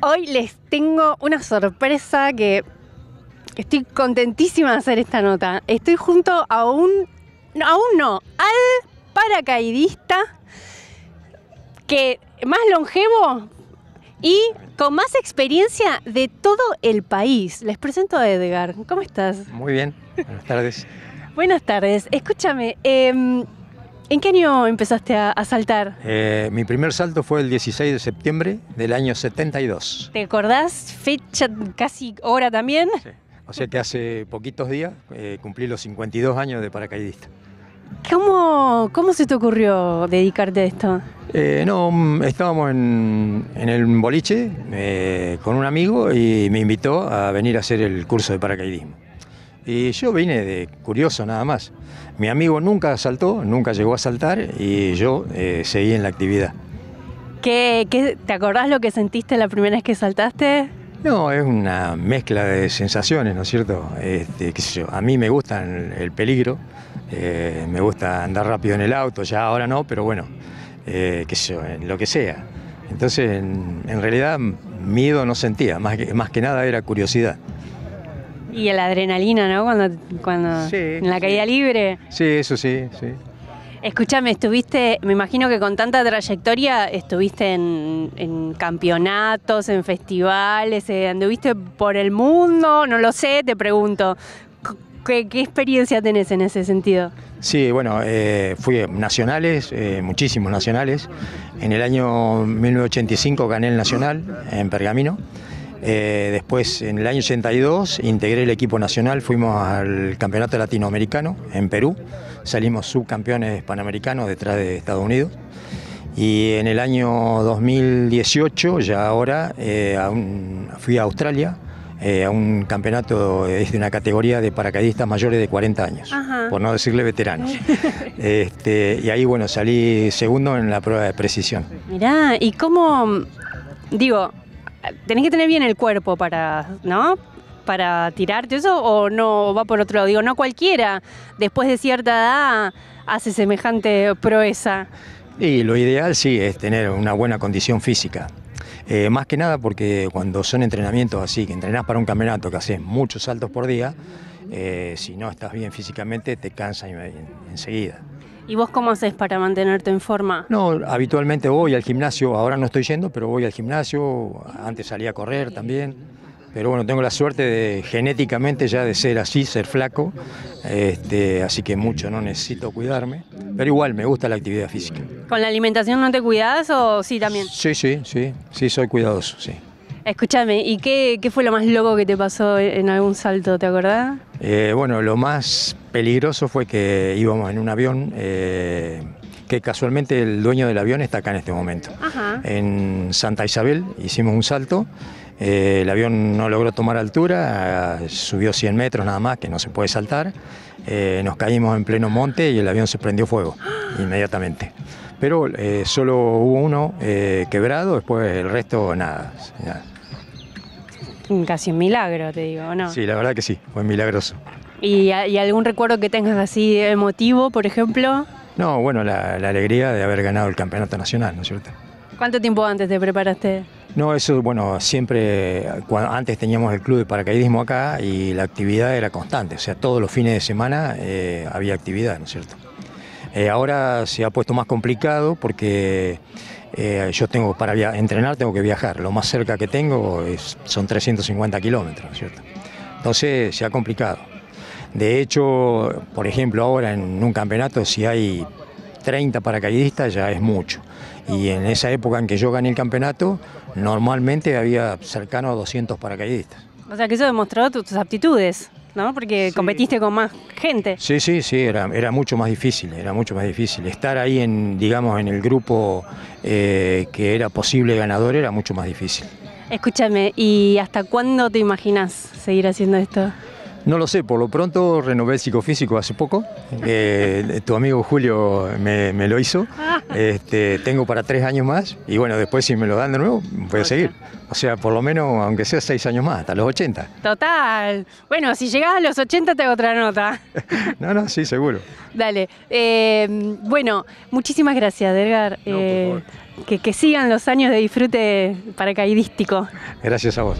Hoy les tengo una sorpresa que estoy contentísima de hacer esta nota. Estoy junto a un, aún no, al paracaidista que más longevo y con más experiencia de todo el país. Les presento a Edgar. ¿Cómo estás? Muy bien. Buenas tardes. Buenas tardes. Escúchame. Em, ¿En qué año empezaste a, saltar? Eh, mi primer salto fue el 16 de septiembre del año 72. ¿Te acordás? Fecha casi hora también. O sea que hace poquitos días eh, cumplí los 52 años de paracaidista. ¿Cómo, ¿Cómo, se te ocurrió dedicarte a esto? Eh, no, mm, estábamos en, el boliche con un amigo y me invitó a venir a hacer el curso de paracaidismo. Y yo vine de curioso nada más. Mi amigo nunca saltó, nunca llegó a saltar y yo eh, seguí en la actividad. te acordás lo que sentiste la primera vez que saltaste? No, es una mezcla de sensaciones, ¿no es cierto? Este, a mí me gusta el peligro, eh, me gusta andar rápido en el auto, ya ahora no, pero bueno, eh, en lo que sea. Entonces, en, realidad, miedo no sentía, más más que nada era curiosidad. Y la adrenalina, ¿no? Cuando, cuando sí, en la caída libre. Sí, eso sí, sí. Escúchame, estuviste, me imagino que con tanta trayectoria estuviste en, campeonatos, en festivales, eh, anduviste por el mundo, no lo sé, te pregunto. ¿Qué, experiencia tenés en ese sentido? Sí, bueno, eh, fui nacionales, eh, muchísimos nacionales. En el año 1985 gané el nacional en Pergamino. Eh, después, en el año 82, integré el equipo nacional, fuimos al Campeonato Latinoamericano en Perú, salimos subcampeones panamericanos detrás de Estados Unidos. Y en el año 2018, ya ahora, eh, fui a Australia eh, a un campeonato de una categoría de paracaidistas mayores de 40 años, por no decirle veteranos. Este, y ahí, bueno, salí segundo en la prueba de precisión. Mirá, ¿y cómo, digo, tenés que tener bien el cuerpo para, Para tirarte eso o no va por otro lado. Digo, no cualquiera después de cierta edad hace semejante proeza. Y lo ideal sí es tener una buena condición física. Eh, más que nada porque cuando son entrenamientos así, que entrenás para un campeonato, que haces muchos saltos por día, eh, si no estás bien físicamente te cansa enseguida. ¿Y vos cómo haces para mantenerte en forma? No, habitualmente voy al gimnasio, ahora no estoy yendo, pero voy al gimnasio, antes salía a correr también. Pero bueno, tengo la suerte de genéticamente ya de ser así, ser flaco, este, así que mucho no necesito cuidarme, pero igual me gusta la actividad física. ¿Con la alimentación no te cuidas o sí también? Sí, sí, sí, sí, soy cuidadoso, sí. Escúchame, ¿y qué, fue lo más loco que te pasó en algún salto, te acordás? Eh, bueno, lo más peligroso fue que íbamos en un avión eh, que casualmente el dueño del avión está acá en este momento. En Santa Isabel hicimos un salto, eh, el avión no logró tomar altura, subió 100 metros nada más, que no se puede saltar, eh, nos caímos en pleno monte y el avión se prendió fuego inmediatamente. Pero solo hubo uno quebrado, después el resto nada. nada. Casi un milagro, te digo, ¿no? Sí, la verdad que sí, fue milagroso. ¿Y, algún recuerdo que tengas así emotivo, por ejemplo? No, bueno, la, alegría de haber ganado el campeonato nacional, ¿no es cierto? ¿Cuánto tiempo antes te preparaste? No, eso, bueno, siempre, antes teníamos el club de paracaidismo acá y la actividad era constante, o sea, todos los fines de semana eh, había actividad, ¿no es cierto? Eh, ahora se ha puesto más complicado porque eh, yo tengo para entrenar, tengo que viajar, lo más cerca que tengo son 350 kilómetros, ¿no es cierto? Entonces se ha complicado. De hecho, por ejemplo, ahora en un campeonato si hay 30 paracaidistas ya es mucho. Y en esa época en que yo gané el campeonato, normalmente había cercano a 200 paracaidistas. O sea que eso demostró tus aptitudes. ¿no? Porque competiste con más gente. Sí, sí, sí, era, mucho más difícil, era mucho más difícil. Estar ahí en, digamos, en el grupo eh, que era posible ganador era mucho más difícil. Escúchame, ¿y hasta cuándo te imaginas seguir haciendo esto? No lo sé, por lo pronto renové el psicofísico hace poco. Eh, tu amigo Julio me, lo hizo. Ah. Este, tengo para tres años más y bueno, después si me lo dan de nuevo, voy a seguir. O sea, por lo menos, aunque sea seis años más, hasta los 80. Total. Bueno, si llegás a los 80 te hago otra nota. no, no, sí, seguro. Dale. Eh, bueno, muchísimas gracias, Edgar. Eh, que, que sigan los años de disfrute paracaidístico. Gracias a vos.